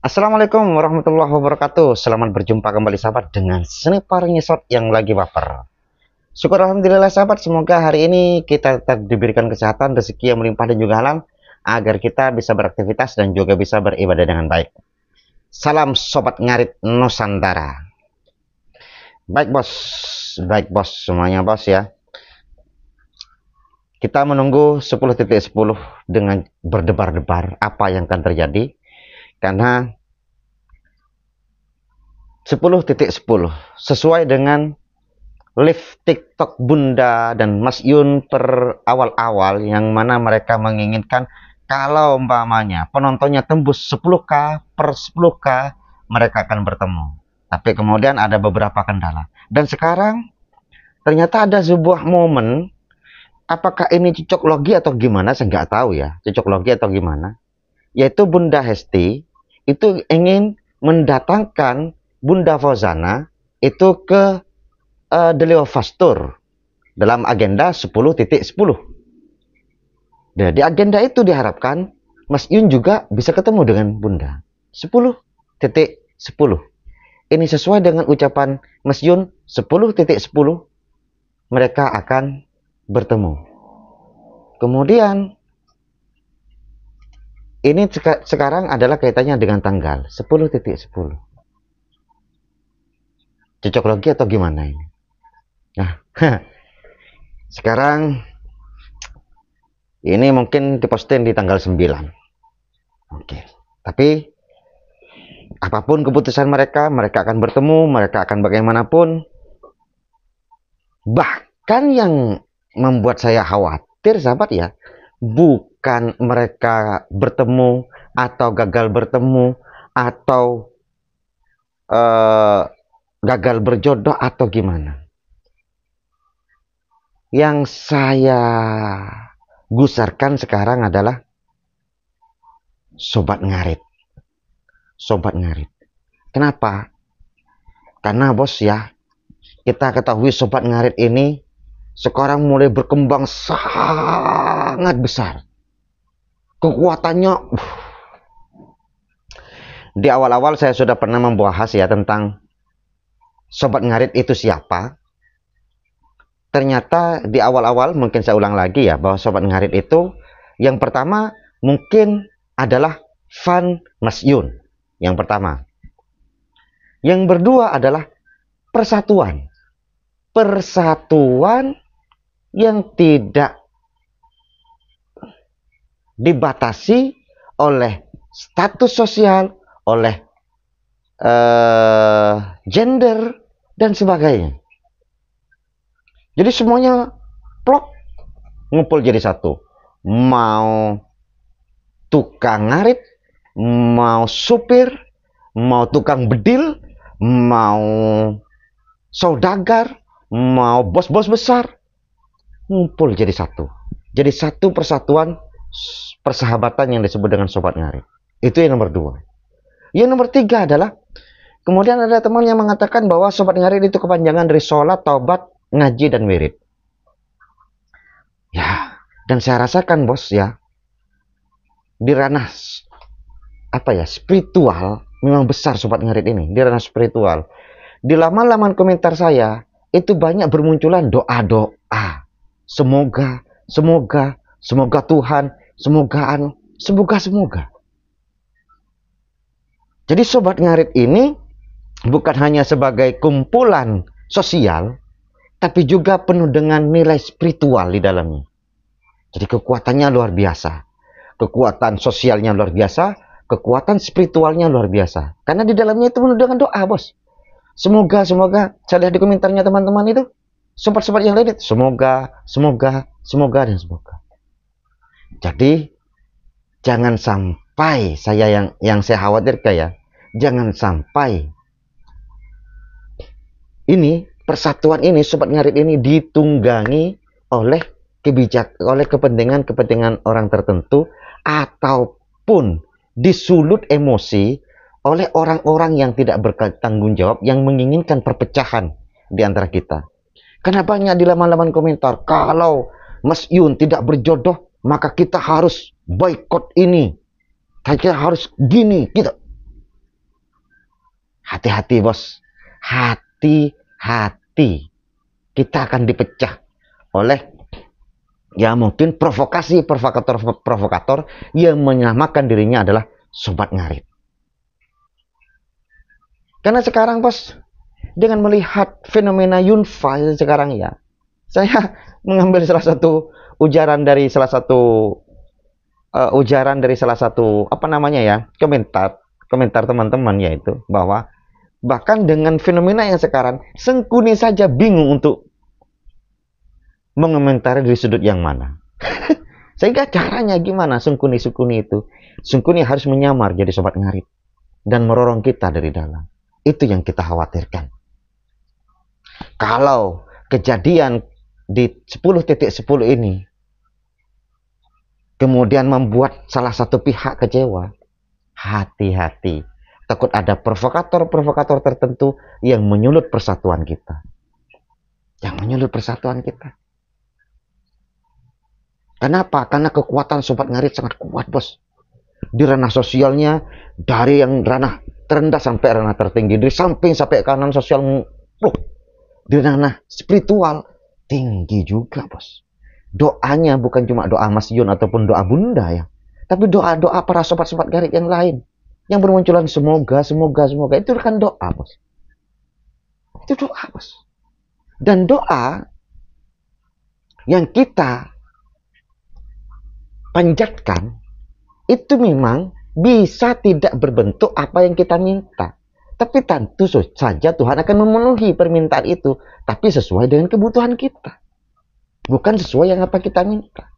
Assalamualaikum warahmatullahi wabarakatuh Selamat berjumpa kembali sahabat dengan Sniper Nyesot yang lagi baper Syukur Alhamdulillah sahabat Semoga hari ini kita tetap diberikan kesehatan Rezeki yang melimpah dan juga halal Agar kita bisa beraktivitas dan juga bisa beribadah dengan baik Salam Sobat Ngarit Nusantara Baik bos Baik bos semuanya bos ya Kita menunggu 10.10 .10 dengan berdebar-debar Apa yang akan terjadi karena 10.10 .10, sesuai dengan live TikTok Bunda dan Mas Yun per awal-awal yang mana mereka menginginkan kalau umpamanya penontonnya tembus 10k per 10k mereka akan bertemu. Tapi kemudian ada beberapa kendala. Dan sekarang ternyata ada sebuah momen apakah ini cocok logi atau gimana saya nggak tahu ya, cocok logi atau gimana. Yaitu Bunda Hesti itu ingin mendatangkan Bunda Fauzana itu ke uh, eh, Delio Fastur dalam agenda 10.10. Nah, di agenda itu diharapkan Mas Yun juga bisa ketemu dengan Bunda. 10.10. Ini sesuai dengan ucapan Mas Yun 10.10 mereka akan bertemu. Kemudian ini sekarang adalah kaitannya dengan tanggal 10.10. .10 cocok lagi atau gimana ini nah sekarang ini mungkin diposting di tanggal 9 oke tapi apapun keputusan mereka mereka akan bertemu mereka akan bagaimanapun bahkan yang membuat saya khawatir sahabat ya bukan mereka bertemu atau gagal bertemu atau uh, gagal berjodoh atau gimana. Yang saya gusarkan sekarang adalah sobat ngarit. Sobat ngarit. Kenapa? Karena bos ya, kita ketahui sobat ngarit ini sekarang mulai berkembang sangat besar. Kekuatannya uh. di awal-awal saya sudah pernah membahas ya tentang Sobat Ngarit itu siapa? Ternyata di awal-awal mungkin saya ulang lagi ya bahwa Sobat Ngarit itu yang pertama mungkin adalah Van Yun Yang pertama. Yang berdua adalah persatuan. Persatuan yang tidak dibatasi oleh status sosial, oleh uh, gender dan sebagainya. Jadi semuanya plok ngumpul jadi satu. Mau tukang ngarit, mau supir, mau tukang bedil, mau saudagar, mau bos-bos besar, ngumpul jadi satu. Jadi satu persatuan persahabatan yang disebut dengan sobat ngarit. Itu yang nomor dua. Yang nomor tiga adalah Kemudian ada teman yang mengatakan bahwa sobat ngarit itu kepanjangan dari sholat, taubat, ngaji, dan wirid. Ya, dan saya rasakan bos ya, di ranah apa ya spiritual memang besar sobat ngarit ini di ranah spiritual. Di laman-laman komentar saya itu banyak bermunculan doa-doa. Semoga, semoga, semoga Tuhan, semoga anu, semoga semoga. Jadi sobat ngarit ini bukan hanya sebagai kumpulan sosial, tapi juga penuh dengan nilai spiritual di dalamnya. Jadi kekuatannya luar biasa. Kekuatan sosialnya luar biasa, kekuatan spiritualnya luar biasa. Karena di dalamnya itu penuh dengan doa, bos. Semoga, semoga, saya lihat di komentarnya teman-teman itu, sempat-sempat yang lain, semoga, semoga, semoga, dan semoga. Jadi, jangan sampai saya yang yang saya khawatir kayak jangan sampai ini persatuan ini sobat ngarit ini ditunggangi oleh kebijak oleh kepentingan-kepentingan orang tertentu ataupun disulut emosi oleh orang-orang yang tidak bertanggung jawab yang menginginkan perpecahan di antara kita. Kenapa banyak di laman-laman komentar kalau Mas Yun tidak berjodoh maka kita harus boykot ini. Kita harus gini, gitu. Hati-hati bos. Hati hati kita akan dipecah oleh ya mungkin provokasi provokator provokator yang menyamakan dirinya adalah sobat ngarit. Karena sekarang bos dengan melihat fenomena Yunfa sekarang ya, saya mengambil salah satu ujaran dari salah satu uh, ujaran dari salah satu apa namanya ya komentar komentar teman-teman yaitu bahwa Bahkan dengan fenomena yang sekarang, Sengkuni saja bingung untuk mengomentari dari sudut yang mana. Sehingga caranya gimana Sengkuni-Sengkuni itu? Sengkuni harus menyamar jadi sobat ngarit dan merorong kita dari dalam. Itu yang kita khawatirkan. Kalau kejadian di 10.10 .10 ini kemudian membuat salah satu pihak kecewa, hati-hati Takut ada provokator-provokator tertentu yang menyulut persatuan kita. Yang menyulut persatuan kita. Kenapa? Karena kekuatan Sobat Ngarit sangat kuat, bos. Di ranah sosialnya, dari yang ranah terendah sampai ranah tertinggi. Dari samping sampai kanan sosial, bro. Di ranah spiritual, tinggi juga, bos. Doanya bukan cuma doa Mas Yun ataupun doa Bunda ya. Tapi doa-doa para sobat-sobat Garit yang lain yang bermunculan semoga, semoga, semoga itu kan doa bos. Itu doa bos. Dan doa yang kita panjatkan itu memang bisa tidak berbentuk apa yang kita minta. Tapi tentu saja Tuhan akan memenuhi permintaan itu, tapi sesuai dengan kebutuhan kita. Bukan sesuai yang apa kita minta.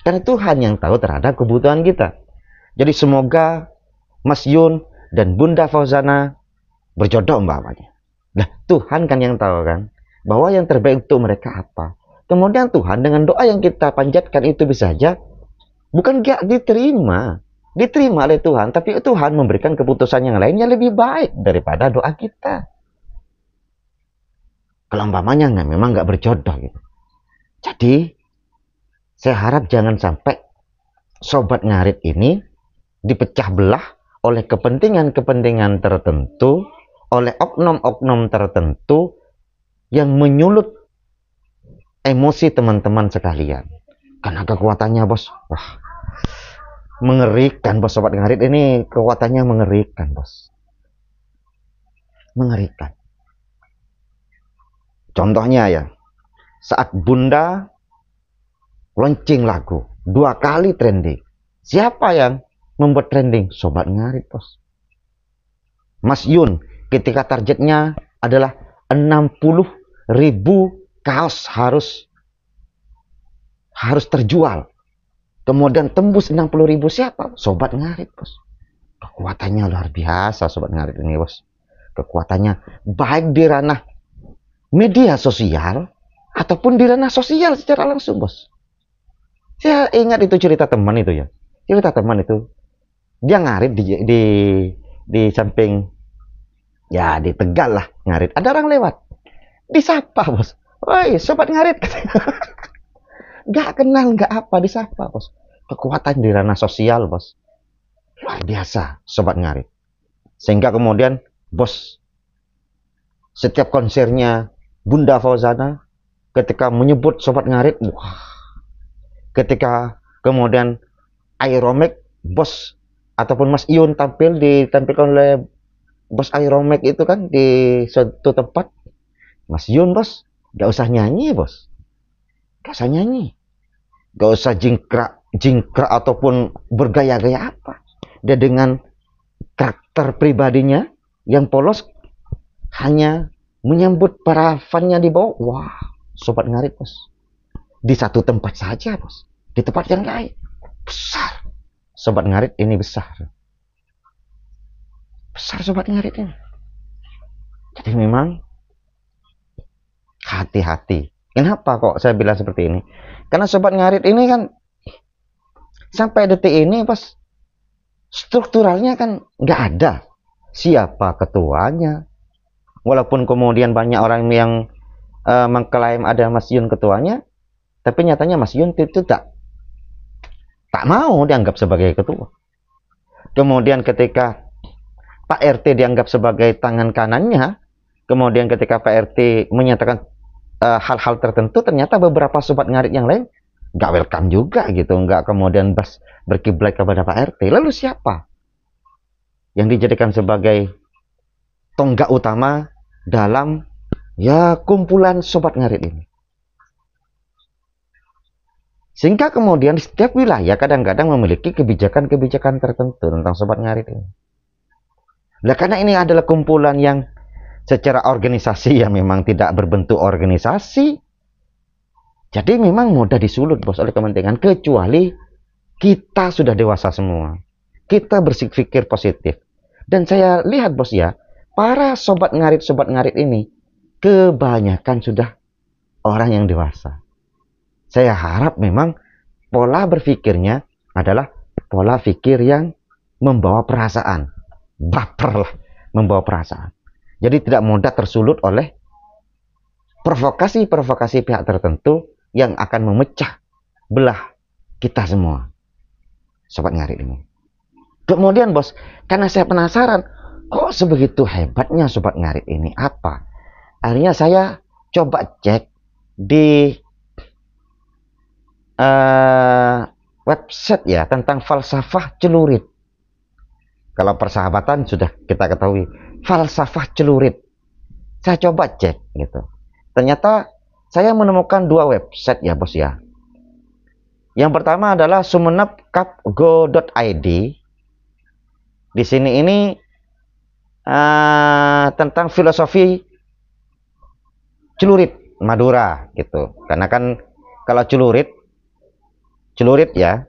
Karena Tuhan yang tahu terhadap kebutuhan kita. Jadi semoga Mas Yun dan Bunda Fauzana berjodoh umpamanya. Nah, Tuhan kan yang tahu kan bahwa yang terbaik untuk mereka apa. Kemudian Tuhan dengan doa yang kita panjatkan itu bisa saja bukan gak diterima, diterima oleh Tuhan, tapi Tuhan memberikan keputusan yang lainnya lebih baik daripada doa kita. Kalau umpamanya nggak memang nggak berjodoh gitu. Jadi saya harap jangan sampai sobat ngarit ini dipecah belah oleh kepentingan-kepentingan tertentu, oleh oknum-oknum tertentu yang menyulut emosi teman-teman sekalian. Karena kekuatannya bos, wah mengerikan bos sobat ngarit ini kekuatannya mengerikan bos, mengerikan. Contohnya ya, saat Bunda launching lagu dua kali trending, siapa yang membuat trending sobat ngarit bos Mas Yun ketika targetnya adalah 60 ribu kaos harus harus terjual kemudian tembus 60 ribu siapa sobat ngarit bos kekuatannya luar biasa sobat ngarit ini bos kekuatannya baik di ranah media sosial ataupun di ranah sosial secara langsung bos saya ingat itu cerita teman itu ya cerita teman itu dia ngarit di di di samping ya di Tegal lah ngarit ada orang lewat disapa bos woi sobat ngarit nggak kenal nggak apa disapa bos kekuatan di ranah sosial bos luar biasa sobat ngarit sehingga kemudian bos setiap konsernya Bunda Fauzana ketika menyebut sobat ngarit wah ketika kemudian Aeromek bos ataupun Mas Ion tampil ditampilkan oleh Bos Mac itu kan di suatu tempat Mas Ion bos gak usah nyanyi bos gak usah nyanyi gak usah jingkrak jingkrak ataupun bergaya-gaya apa dia dengan karakter pribadinya yang polos hanya menyambut para fannya di bawah wah sobat ngarit bos di satu tempat saja bos di tempat yang lain besar Sobat ngarit ini besar. Besar sobat ngarit ini. Jadi memang hati-hati. Kenapa kok saya bilang seperti ini? Karena sobat ngarit ini kan sampai detik ini pas strukturalnya kan nggak ada siapa ketuanya. Walaupun kemudian banyak orang yang uh, mengklaim ada Mas Yun ketuanya, tapi nyatanya Mas Yun itu tak tak mau dianggap sebagai ketua. Kemudian ketika Pak RT dianggap sebagai tangan kanannya, kemudian ketika Pak RT menyatakan eh, hal-hal uh, tertentu, ternyata beberapa sobat ngarit yang lain gak welcome juga gitu, nggak kemudian bas, berkiblat kepada Pak RT. Lalu siapa yang dijadikan sebagai tonggak utama dalam ya kumpulan sobat ngarit ini? Sehingga kemudian setiap wilayah kadang-kadang memiliki kebijakan-kebijakan tertentu tentang sobat ngarit ini. Nah, karena ini adalah kumpulan yang secara organisasi ya memang tidak berbentuk organisasi. Jadi memang mudah disulut bos oleh kepentingan kecuali kita sudah dewasa semua. Kita bersikir positif. Dan saya lihat bos ya, para sobat ngarit-sobat ngarit ini kebanyakan sudah orang yang dewasa saya harap memang pola berpikirnya adalah pola pikir yang membawa perasaan. Baper lah, membawa perasaan. Jadi tidak mudah tersulut oleh provokasi-provokasi pihak tertentu yang akan memecah belah kita semua. Sobat ngarit ini. Kemudian bos, karena saya penasaran, kok sebegitu hebatnya sobat ngarit ini apa? Akhirnya saya coba cek di uh, website ya tentang falsafah celurit. Kalau persahabatan sudah kita ketahui falsafah celurit. Saya coba cek gitu. Ternyata saya menemukan dua website ya bos ya. Yang pertama adalah sumenepkapgo.id. Di sini ini uh, tentang filosofi celurit Madura gitu. Karena kan kalau celurit celurit ya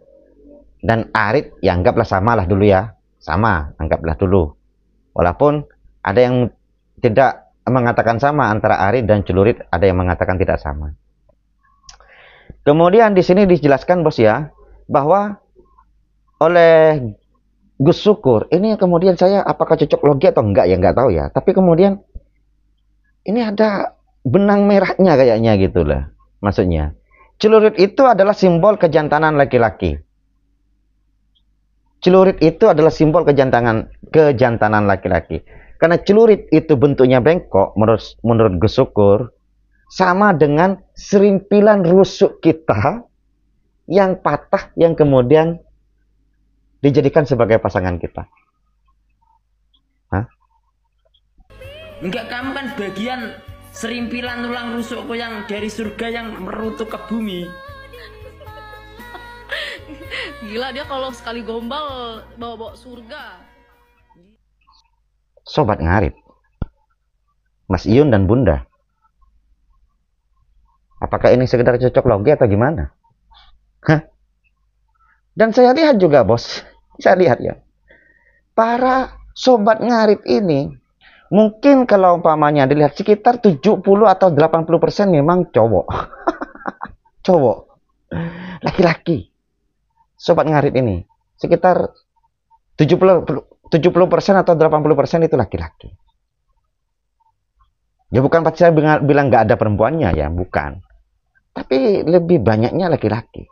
dan arit ya anggaplah lah dulu ya sama anggaplah dulu walaupun ada yang tidak mengatakan sama antara arit dan celurit ada yang mengatakan tidak sama kemudian di sini dijelaskan bos ya bahwa oleh Gus Syukur ini kemudian saya apakah cocok logi atau enggak ya enggak tahu ya tapi kemudian ini ada benang merahnya kayaknya gitu lah maksudnya Celurit itu adalah simbol kejantanan laki-laki. Celurit itu adalah simbol kejantanan kejantanan laki-laki. Karena celurit itu bentuknya bengkok menurut menurut Gus sama dengan serimpilan rusuk kita yang patah yang kemudian dijadikan sebagai pasangan kita. Hah? Enggak kamu kan bagian serimpilan tulang rusukku yang dari surga yang merutuk ke bumi gila dia kalau sekali gombal bawa-bawa surga sobat ngarit Mas Iyun dan Bunda apakah ini sekedar cocok logi atau gimana Hah? dan saya lihat juga bos saya lihat ya para sobat ngarit ini mungkin kalau umpamanya dilihat sekitar 70 atau 80 persen memang cowok cowok laki-laki sobat ngarit ini sekitar 70 70 persen atau 80 persen itu laki-laki ya bukan pasti saya bilang nggak ada perempuannya ya bukan tapi lebih banyaknya laki-laki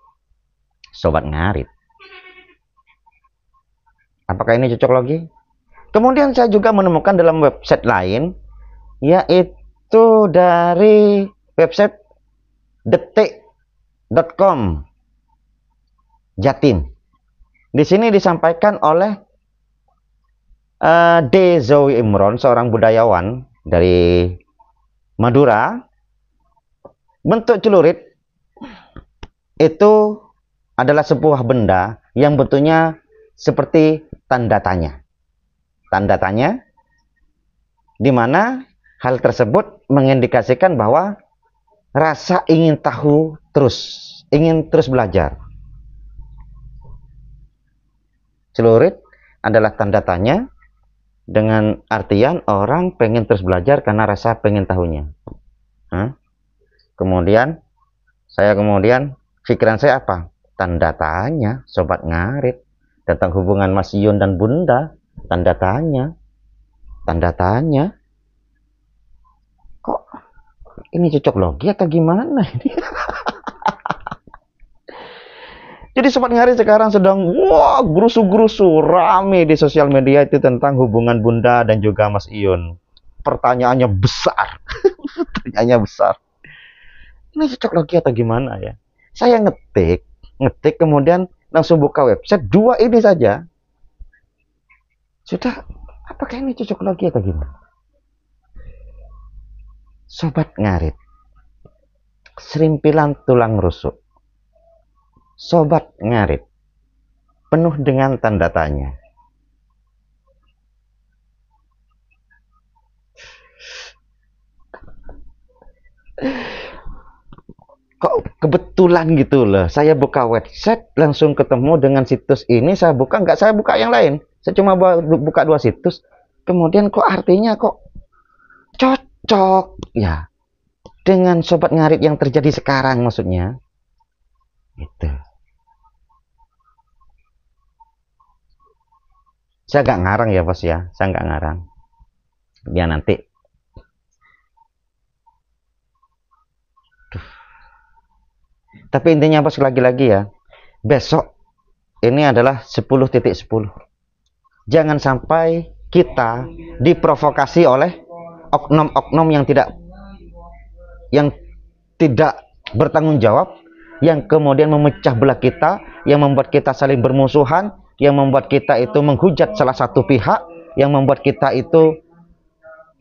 sobat ngarit apakah ini cocok lagi Kemudian saya juga menemukan dalam website lain yaitu dari website detik.com Jatim. Di sini disampaikan oleh uh, D. Zoe Imron, seorang budayawan dari Madura. Bentuk celurit itu adalah sebuah benda yang bentuknya seperti tanda tanya tanda tanya, di mana hal tersebut mengindikasikan bahwa rasa ingin tahu terus, ingin terus belajar. Celurit adalah tanda tanya dengan artian orang pengen terus belajar karena rasa pengen tahunya. Kemudian, saya kemudian, pikiran saya apa? Tanda tanya, sobat ngarit, tentang hubungan Mas Yun dan Bunda tanda tanya tanda tanya kok ini cocok logi atau gimana ini jadi sobat ngari sekarang sedang wah wow, gerusu-gerusu rame di sosial media itu tentang hubungan bunda dan juga mas Ion pertanyaannya besar pertanyaannya besar ini cocok logi atau gimana ya saya ngetik ngetik kemudian langsung buka website dua ini saja sudah, apakah ini cocok lagi atau gimana? Sobat ngarit, serimpilan tulang rusuk. Sobat ngarit, penuh dengan tanda tanya. Kok kebetulan gitu loh, saya buka website langsung ketemu dengan situs ini, saya buka, nggak saya buka yang lain saya cuma buka dua situs kemudian kok artinya kok cocok ya dengan sobat ngarit yang terjadi sekarang maksudnya itu. saya agak ngarang ya bos ya saya nggak ngarang biar nanti Duh. tapi intinya bos lagi-lagi ya besok ini adalah 10.10 .10 jangan sampai kita diprovokasi oleh oknum-oknum yang tidak yang tidak bertanggung jawab yang kemudian memecah belah kita yang membuat kita saling bermusuhan yang membuat kita itu menghujat salah satu pihak yang membuat kita itu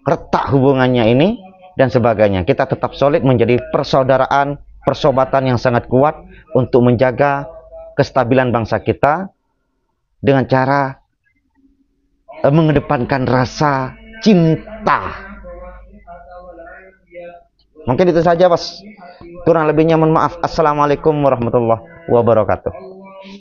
retak hubungannya ini dan sebagainya kita tetap solid menjadi persaudaraan persobatan yang sangat kuat untuk menjaga kestabilan bangsa kita dengan cara mengedepankan rasa cinta. Mungkin itu saja, Mas. Kurang lebihnya mohon maaf. Assalamualaikum warahmatullahi wabarakatuh.